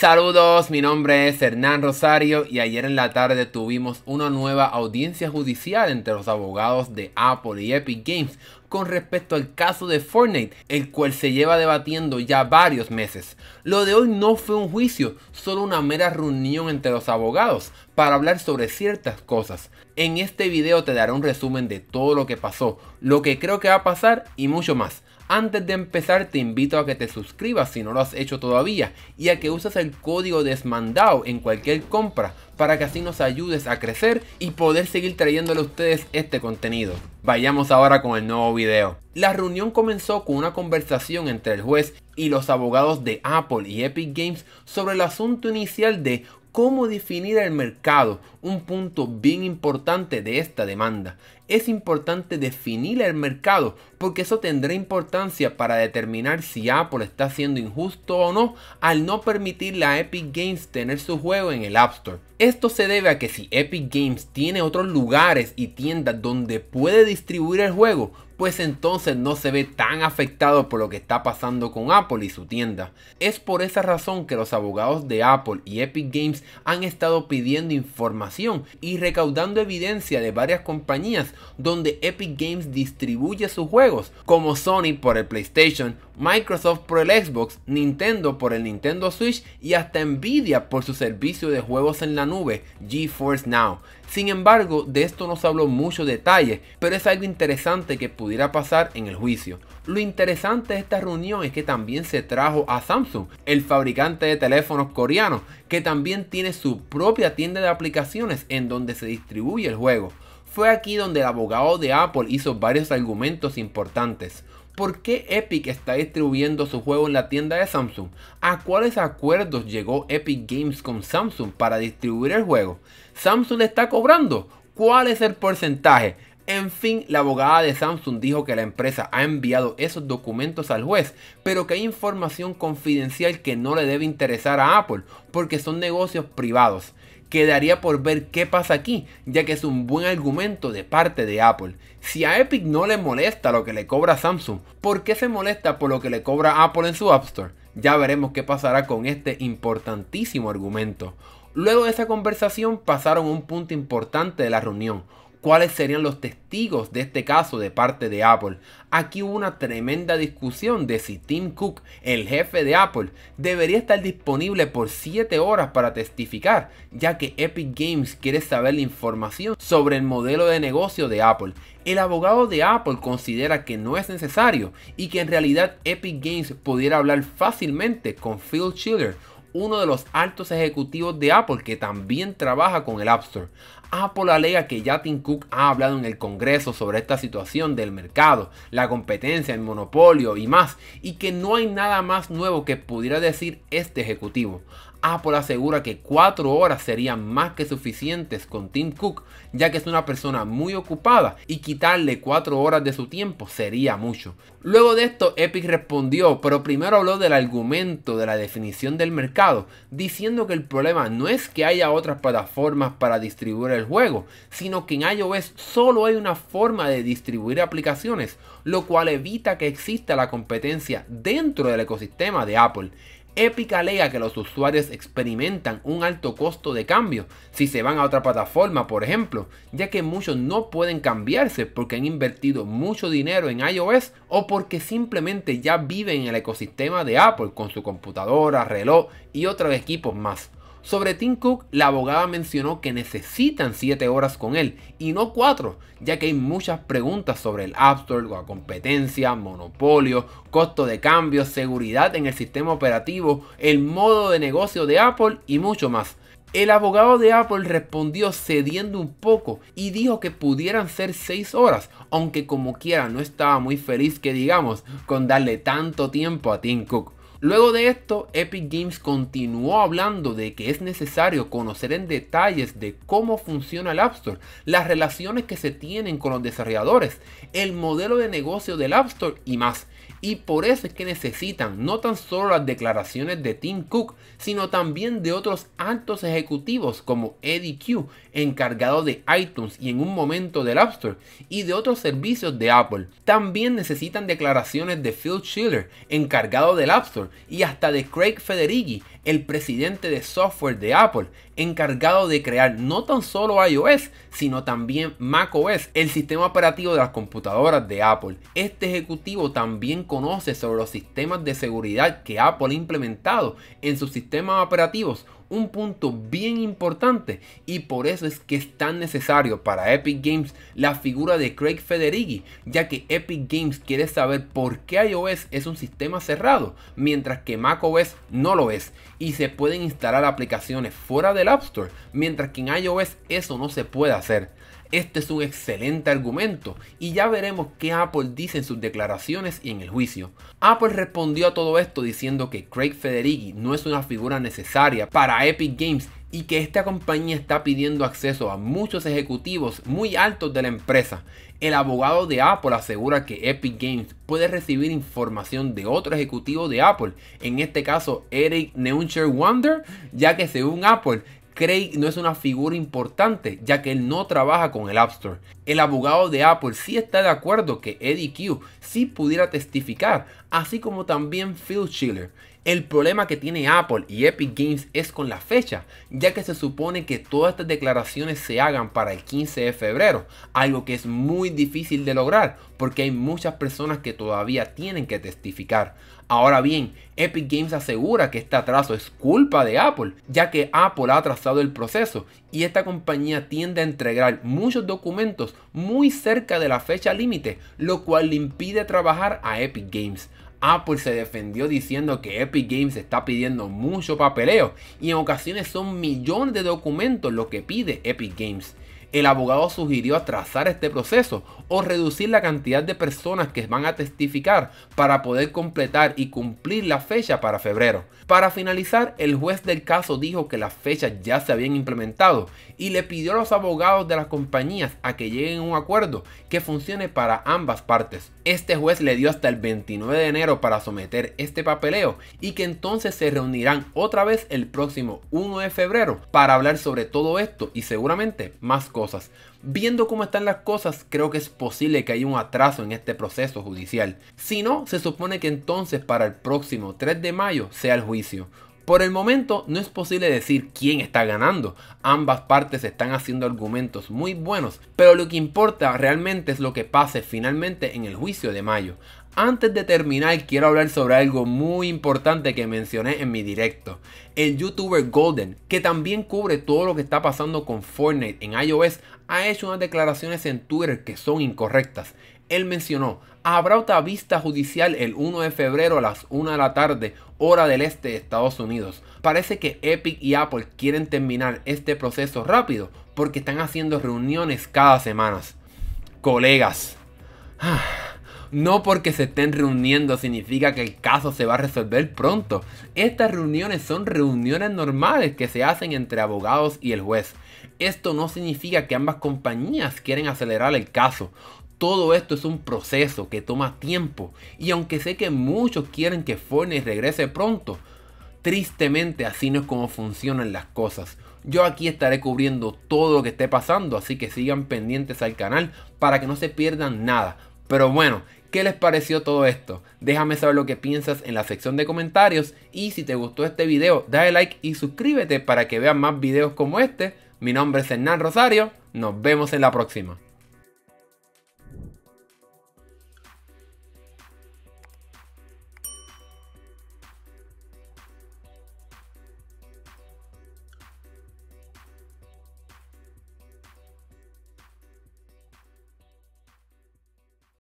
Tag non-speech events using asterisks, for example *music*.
Saludos, mi nombre es Hernán Rosario y ayer en la tarde tuvimos una nueva audiencia judicial entre los abogados de Apple y Epic Games con respecto al caso de Fortnite, el cual se lleva debatiendo ya varios meses. Lo de hoy no fue un juicio, solo una mera reunión entre los abogados para hablar sobre ciertas cosas. En este video te daré un resumen de todo lo que pasó, lo que creo que va a pasar y mucho más. Antes de empezar te invito a que te suscribas si no lo has hecho todavía y a que uses el código desmandado en cualquier compra para que así nos ayudes a crecer y poder seguir trayéndole a ustedes este contenido. Vayamos ahora con el nuevo video. La reunión comenzó con una conversación entre el juez y los abogados de Apple y Epic Games sobre el asunto inicial de cómo definir el mercado, un punto bien importante de esta demanda. Es importante definir el mercado porque eso tendrá importancia para determinar si Apple está siendo injusto o no al no permitirle a Epic Games tener su juego en el App Store. Esto se debe a que si Epic Games tiene otros lugares y tiendas donde puede distribuir el juego, pues entonces no se ve tan afectado por lo que está pasando con Apple y su tienda. Es por esa razón que los abogados de Apple y Epic Games han estado pidiendo información y recaudando evidencia de varias compañías donde Epic Games distribuye sus juegos, como Sony por el PlayStation, Microsoft por el Xbox, Nintendo por el Nintendo Switch y hasta Nvidia por su servicio de juegos en la nube, GeForce Now. Sin embargo, de esto no se habló mucho detalle, pero es algo interesante que pudiera pasar en el juicio. Lo interesante de esta reunión es que también se trajo a Samsung, el fabricante de teléfonos coreano, que también tiene su propia tienda de aplicaciones en donde se distribuye el juego. Fue aquí donde el abogado de Apple hizo varios argumentos importantes. ¿Por qué Epic está distribuyendo su juego en la tienda de Samsung? ¿A cuáles acuerdos llegó Epic Games con Samsung para distribuir el juego? ¿Samsung está cobrando? ¿Cuál es el porcentaje? En fin, la abogada de Samsung dijo que la empresa ha enviado esos documentos al juez, pero que hay información confidencial que no le debe interesar a Apple, porque son negocios privados. Quedaría por ver qué pasa aquí, ya que es un buen argumento de parte de Apple. Si a Epic no le molesta lo que le cobra Samsung, ¿por qué se molesta por lo que le cobra Apple en su App Store? Ya veremos qué pasará con este importantísimo argumento. Luego de esa conversación pasaron a un punto importante de la reunión, cuáles serían los testigos de este caso de parte de Apple. Aquí hubo una tremenda discusión de si Tim Cook, el jefe de Apple, debería estar disponible por 7 horas para testificar, ya que Epic Games quiere saber la información sobre el modelo de negocio de Apple. El abogado de Apple considera que no es necesario y que en realidad Epic Games pudiera hablar fácilmente con Phil Schiller uno de los altos ejecutivos de Apple que también trabaja con el App Store. Apple alega que ya Tim Cook ha hablado en el Congreso sobre esta situación del mercado, la competencia, el monopolio y más, y que no hay nada más nuevo que pudiera decir este ejecutivo. Apple asegura que 4 horas serían más que suficientes con Tim Cook, ya que es una persona muy ocupada y quitarle 4 horas de su tiempo sería mucho. Luego de esto, Epic respondió, pero primero habló del argumento de la definición del mercado, diciendo que el problema no es que haya otras plataformas para distribuir el juego, sino que en iOS solo hay una forma de distribuir aplicaciones, lo cual evita que exista la competencia dentro del ecosistema de Apple. Épica lea que los usuarios experimentan un alto costo de cambio si se van a otra plataforma, por ejemplo, ya que muchos no pueden cambiarse porque han invertido mucho dinero en iOS o porque simplemente ya viven en el ecosistema de Apple con su computadora, reloj y otros equipos más. Sobre Tim Cook, la abogada mencionó que necesitan 7 horas con él y no 4, ya que hay muchas preguntas sobre el App Store, la competencia, monopolio, costo de cambio, seguridad en el sistema operativo, el modo de negocio de Apple y mucho más. El abogado de Apple respondió cediendo un poco y dijo que pudieran ser 6 horas, aunque como quiera no estaba muy feliz que digamos con darle tanto tiempo a Tim Cook. Luego de esto, Epic Games continuó hablando de que es necesario conocer en detalles de cómo funciona el App Store, las relaciones que se tienen con los desarrolladores, el modelo de negocio del App Store y más. Y por eso es que necesitan no tan solo las declaraciones de Tim Cook, sino también de otros altos ejecutivos como Eddie Q, encargado de iTunes y en un momento del App Store, y de otros servicios de Apple. También necesitan declaraciones de Phil Schiller, encargado del App Store, y hasta de Craig Federighi, el presidente de software de Apple, encargado de crear no tan solo iOS, sino también macOS, el sistema operativo de las computadoras de Apple. Este ejecutivo también conoce sobre los sistemas de seguridad que Apple ha implementado en sus sistemas operativos un punto bien importante y por eso es que es tan necesario para Epic Games la figura de Craig Federighi, ya que Epic Games quiere saber por qué iOS es un sistema cerrado, mientras que macOS no lo es y se pueden instalar aplicaciones fuera del App Store, mientras que en iOS eso no se puede hacer. Este es un excelente argumento y ya veremos qué Apple dice en sus declaraciones y en el juicio. Apple respondió a todo esto diciendo que Craig Federighi no es una figura necesaria para Epic Games y que esta compañía está pidiendo acceso a muchos ejecutivos muy altos de la empresa. El abogado de Apple asegura que Epic Games puede recibir información de otro ejecutivo de Apple, en este caso Eric Neuncher Wonder, ya que según Apple, Craig no es una figura importante, ya que él no trabaja con el App Store. El abogado de Apple sí está de acuerdo que Eddie Q sí pudiera testificar, así como también Phil Schiller. El problema que tiene Apple y Epic Games es con la fecha, ya que se supone que todas estas declaraciones se hagan para el 15 de febrero, algo que es muy difícil de lograr porque hay muchas personas que todavía tienen que testificar. Ahora bien, Epic Games asegura que este atraso es culpa de Apple, ya que Apple ha atrasado el proceso y esta compañía tiende a entregar muchos documentos muy cerca de la fecha límite, lo cual le impide trabajar a Epic Games. Apple se defendió diciendo que Epic Games está pidiendo mucho papeleo y en ocasiones son millones de documentos lo que pide Epic Games el abogado sugirió atrasar este proceso o reducir la cantidad de personas que van a testificar para poder completar y cumplir la fecha para febrero. Para finalizar, el juez del caso dijo que las fechas ya se habían implementado y le pidió a los abogados de las compañías a que lleguen a un acuerdo que funcione para ambas partes. Este juez le dio hasta el 29 de enero para someter este papeleo y que entonces se reunirán otra vez el próximo 1 de febrero para hablar sobre todo esto y seguramente más cosas. Viendo cómo están las cosas, creo que es posible que haya un atraso en este proceso judicial. Si no, se supone que entonces para el próximo 3 de mayo sea el juicio. Por el momento no es posible decir quién está ganando. Ambas partes están haciendo argumentos muy buenos, pero lo que importa realmente es lo que pase finalmente en el juicio de mayo. Antes de terminar, quiero hablar sobre algo muy importante que mencioné en mi directo. El youtuber Golden, que también cubre todo lo que está pasando con Fortnite en iOS, ha hecho unas declaraciones en Twitter que son incorrectas. Él mencionó, habrá otra vista judicial el 1 de febrero a las 1 de la tarde, hora del este de Estados Unidos. Parece que Epic y Apple quieren terminar este proceso rápido porque están haciendo reuniones cada semana. Colegas. *sighs* Ah, no porque se estén reuniendo significa que el caso se va a resolver pronto. Estas reuniones son reuniones normales que se hacen entre abogados y el juez. Esto no significa que ambas compañías quieren acelerar el caso. Todo esto es un proceso que toma tiempo y aunque sé que muchos quieren que Fortnite regrese pronto, tristemente así no es como funcionan las cosas. Yo aquí estaré cubriendo todo lo que esté pasando, así que sigan pendientes al canal para que no se pierdan nada. Pero bueno, ¿Qué les pareció todo esto? Déjame saber lo que piensas en la sección de comentarios y si te gustó este video, dale like y suscríbete para que veas más videos como este. Mi nombre es Hernán Rosario, nos vemos en la próxima.